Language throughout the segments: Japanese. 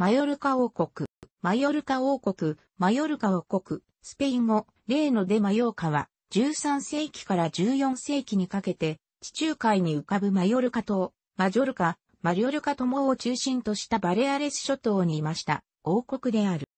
マヨルカ王国、マヨルカ王国、マヨルカ王国、スペイン語、例のデマヨーカは、13世紀から14世紀にかけて、地中海に浮かぶマヨルカ島、マジョルカ、マリョルカ島を中心としたバレアレス諸島にいました、王国である。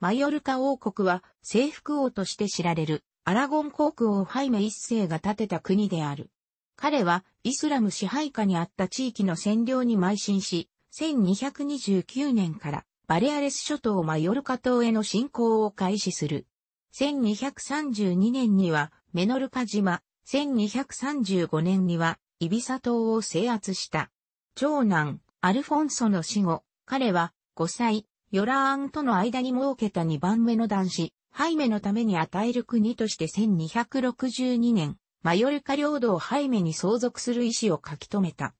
マヨルカ王国は、征服王として知られる、アラゴン航空をハイメ一世が建てた国である。彼は、イスラム支配下にあった地域の占領に邁進し、1229年からバレアレス諸島マヨルカ島への侵攻を開始する。1232年にはメノルカ島、1235年にはイビサ島を制圧した。長男、アルフォンソの死後、彼は5歳、ヨラーンとの間に設けた2番目の男子、ハイメのために与える国として1262年、マヨルカ領土をハイメに相続する意思を書き留めた。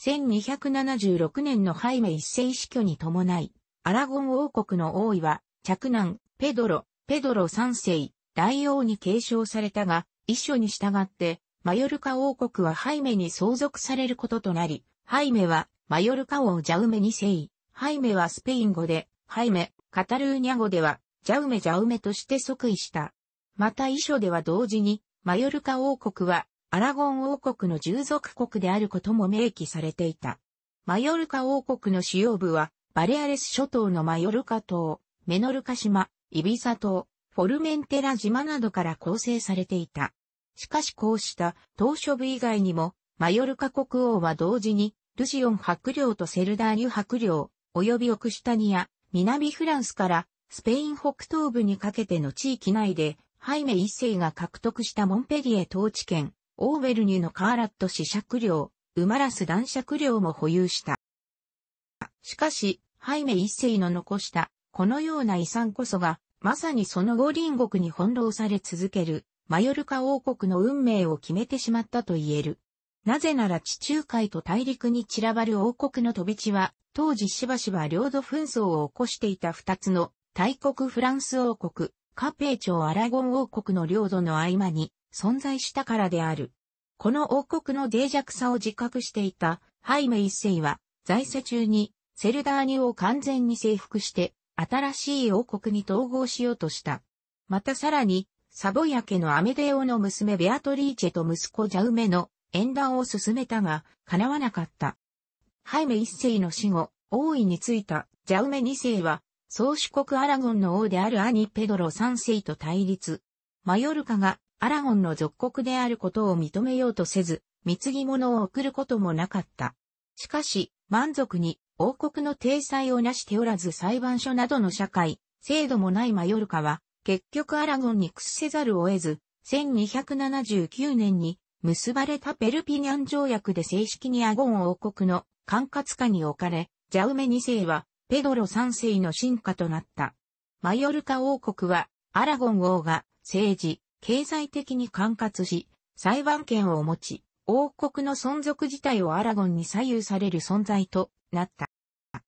1276年のハイメ一世死去に伴い、アラゴン王国の王位は、着難、ペドロ、ペドロ三世、大王に継承されたが、一緒に従って、マヨルカ王国はハイメに相続されることとなり、ハイメは、マヨルカ王ジャウメ二世、ハイメはスペイン語で、ハイメ、カタルーニャ語では、ジャウメジャウメとして即位した。また遺書では同時に、マヨルカ王国はアラゴン王国の従属国であることも明記されていた。マヨルカ王国の主要部は、バレアレス諸島のマヨルカ島、メノルカ島、イビサ島、フォルメンテラ島などから構成されていた。しかしこうした島諸部以外にも、マヨルカ国王は同時に、ルシオン白領とセルダーニュ白領、及びオクシュタニア、南フランスからスペイン北東部にかけての地域内で、ハイメ一世が獲得したモンペリエ統治権、オーベルニュのカーラット子爵領、ウマラス男爵領も保有した。しかし、ハイメ一世の残したこのような遺産こそが、まさにその後隣国に翻弄され続ける、マヨルカ王国の運命を決めてしまったと言える。なぜなら地中海と大陸に散らばる王国の飛び地は、当時しばしば領土紛争を起こしていた二つの、大国フランス王国、カペー朝アラゴン王国の領土の合間に、存在したからである。この王国の脆弱さを自覚していたハイメ一世は在世中にセルダーニュを完全に征服して新しい王国に統合しようとした。またさらにサボヤ家のアメデオの娘ベアトリーチェと息子ジャウメの縁談を進めたが叶わなかった。ハイメ一世の死後、王位についたジャウメ二世は宗主国アラゴンの王である兄ペドロ三世と対立。マヨルカがアラゴンの属国であることを認めようとせず、貢ぎ物を送ることもなかった。しかし、満足に王国の体裁をなしておらず裁判所などの社会、制度もないマヨルカは、結局アラゴンに屈せざるを得ず、1279年に結ばれたペルピニャン条約で正式にアゴン王国の管轄下に置かれ、ジャウメ2世はペドロ3世の進化となった。マヨルカ王国はアラゴン王が政治、経済的に管轄し、裁判権を持ち、王国の存続自体をアラゴンに左右される存在となった。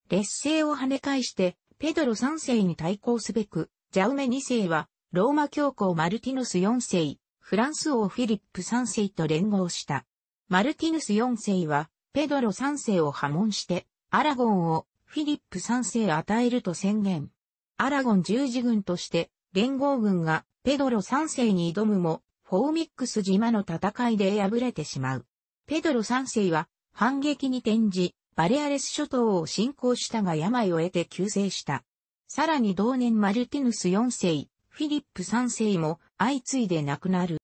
劣勢を跳ね返して、ペドロ3世に対抗すべく、ジャウメ2世は、ローマ教皇マルティヌス4世、フランス王フィリップ3世と連合した。マルティヌス4世は、ペドロ3世を破門して、アラゴンをフィリップ3世与えると宣言。アラゴン十字軍として、連合軍がペドロ3世に挑むも、フォーミックス島の戦いで敗れてしまう。ペドロ3世は反撃に転じ、バレアレス諸島を侵攻したが病を得て急逝した。さらに同年マルティヌス4世、フィリップ3世も相次いで亡くなる。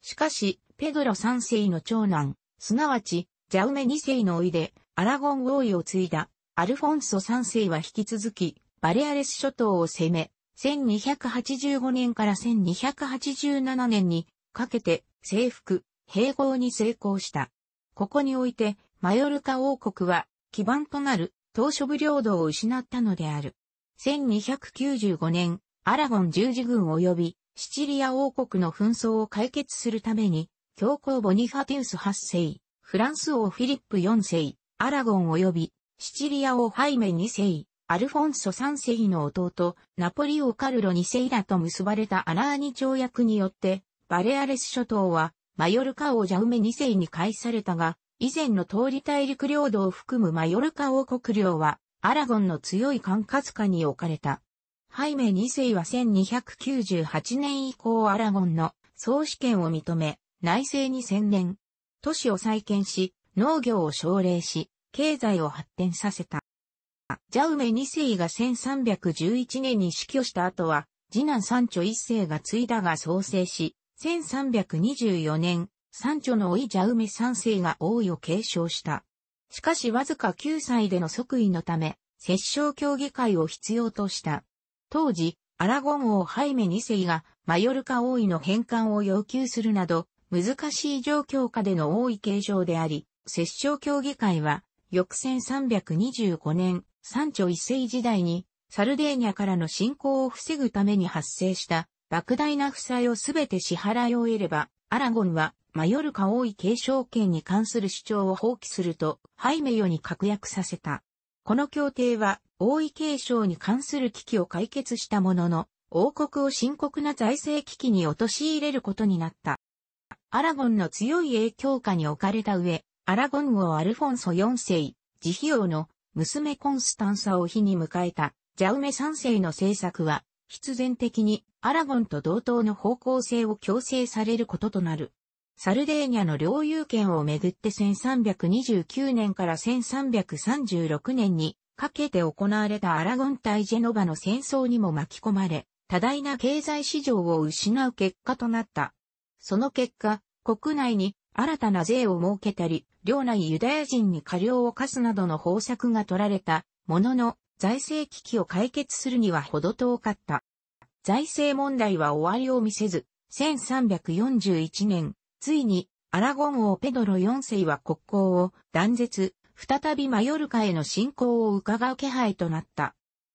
しかし、ペドロ3世の長男、すなわち、ジャウメ2世のいで、アラゴン王位を継いだ、アルフォンソ3世は引き続き、バレアレス諸島を攻め、1285年から1287年にかけて征服、併合に成功した。ここにおいて、マヨルカ王国は基盤となる島初部領土を失ったのである。1295年、アラゴン十字軍及びシチリア王国の紛争を解決するために、教皇ボニファティウス8世、フランス王フィリップ4世、アラゴン及びシチリア王ハイメ2世、アルフォンソ3世の弟、ナポリオ・カルロ2世らと結ばれたアラーニ条約によって、バレアレス諸島は、マヨルカ王ジャウメ2世に返されたが、以前の通り大陸領土を含むマヨルカ王国領は、アラゴンの強い管轄下に置かれた。ハイメ2世は1298年以降アラゴンの総主権を認め、内政に専念。都市を再建し、農業を奨励し、経済を発展させた。ジャウメ2世が1311年に死去した後は、次男三女一世が継いだが創生し、1324年、三女の老いジャウメ三世が王位を継承した。しかしわずか9歳での即位のため、摂政協議会を必要とした。当時、アラゴン王ハイメ2世がマヨルカ王位の返還を要求するなど、難しい状況下での王位継承であり、摂政協議会は、翌1325年、三朝一世時代に、サルデーニャからの侵攻を防ぐために発生した莫大な負債をすべて支払い終えれば、アラゴンはマヨルカ王位継承権に関する主張を放棄すると、ハイメヨに確約させた。この協定は、王位継承に関する危機を解決したものの、王国を深刻な財政危機に陥れることになった。アラゴンの強い影響下に置かれた上、アラゴン王アルフォンソ4世、ジヒオの娘コンスタンサを日に迎えた、ジャウメ三世の政策は、必然的にアラゴンと同等の方向性を強制されることとなる。サルデーニャの領有権をめぐって1329年から1336年にかけて行われたアラゴン対ジェノバの戦争にも巻き込まれ、多大な経済市場を失う結果となった。その結果、国内に新たな税を設けたり、領内ユダヤ人に過料を課すなどの方策が取られたものの、財政危機を解決するには程遠かった。財政問題は終わりを見せず、1341年、ついにアラゴン王ペドロ4世は国交を断絶、再びマヨルカへの侵攻を伺う気配となった。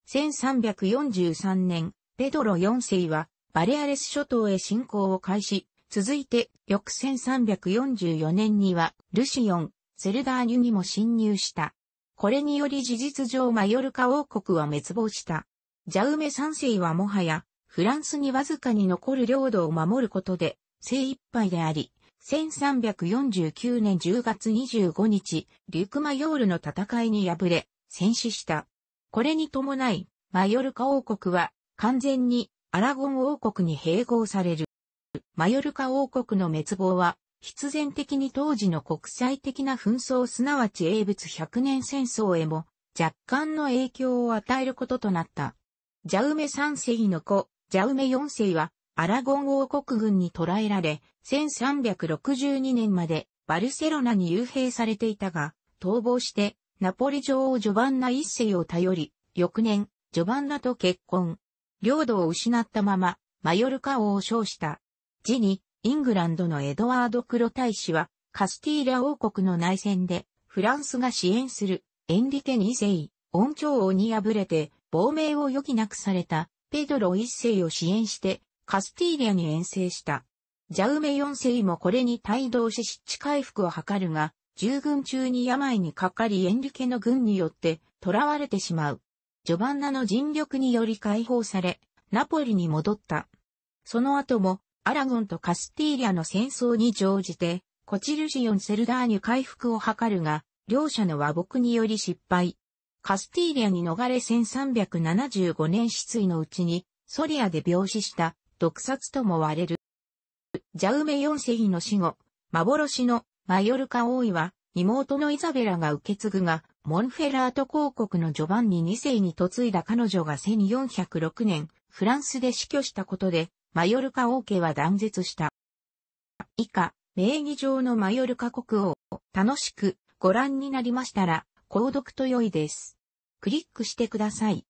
1343年、ペドロ4世はバレアレス諸島へ侵攻を開始、続いて、翌1344年には、ルシオン、セルダーニュにも侵入した。これにより事実上マヨルカ王国は滅亡した。ジャウメ三世はもはや、フランスにわずかに残る領土を守ることで、精一杯であり、1349年10月25日、リュクマヨールの戦いに敗れ、戦死した。これに伴い、マヨルカ王国は、完全にアラゴン王国に併合される。マヨルカ王国の滅亡は、必然的に当時の国際的な紛争すなわち英仏百年戦争へも若干の影響を与えることとなった。ジャウメ三世の子、ジャウメ四世はアラゴン王国軍に捕らえられ、1362年までバルセロナに幽閉されていたが、逃亡してナポリ女王ジョバンナ一世を頼り、翌年、ジョバンナと結婚。領土を失ったまま、マヨルカ王を称した。次に、イングランドのエドワード・クロ大使は、カスティーラ王国の内戦で、フランスが支援する、エンリケ2世、恩寵王に敗れて、亡命を余儀なくされた、ペドロ1世を支援して、カスティーリャに遠征した。ジャウメ4世もこれに帯同し失地回復を図るが、従軍中に病にかかりエンリケの軍によって囚われてしまう。ジョバンナの尽力により解放され、ナポリに戻った。その後もアラゴンとカスティーリアの戦争に乗じて、コチルシオン・セルダーニュ回復を図るが、両者の和睦により失敗。カスティーリアに逃れ1375年失意のうちに、ソリアで病死した、毒殺とも割れる。ジャウメ4世の死後、幻のマヨルカ王位は、妹のイザベラが受け継ぐが、モンフェラート公国のジョバンニ2世に嫁いだ彼女が1406年、フランスで死去したことで、マヨルカ王家は断絶した。以下、名義上のマヨルカ国王、楽しくご覧になりましたら、購読と良いです。クリックしてください。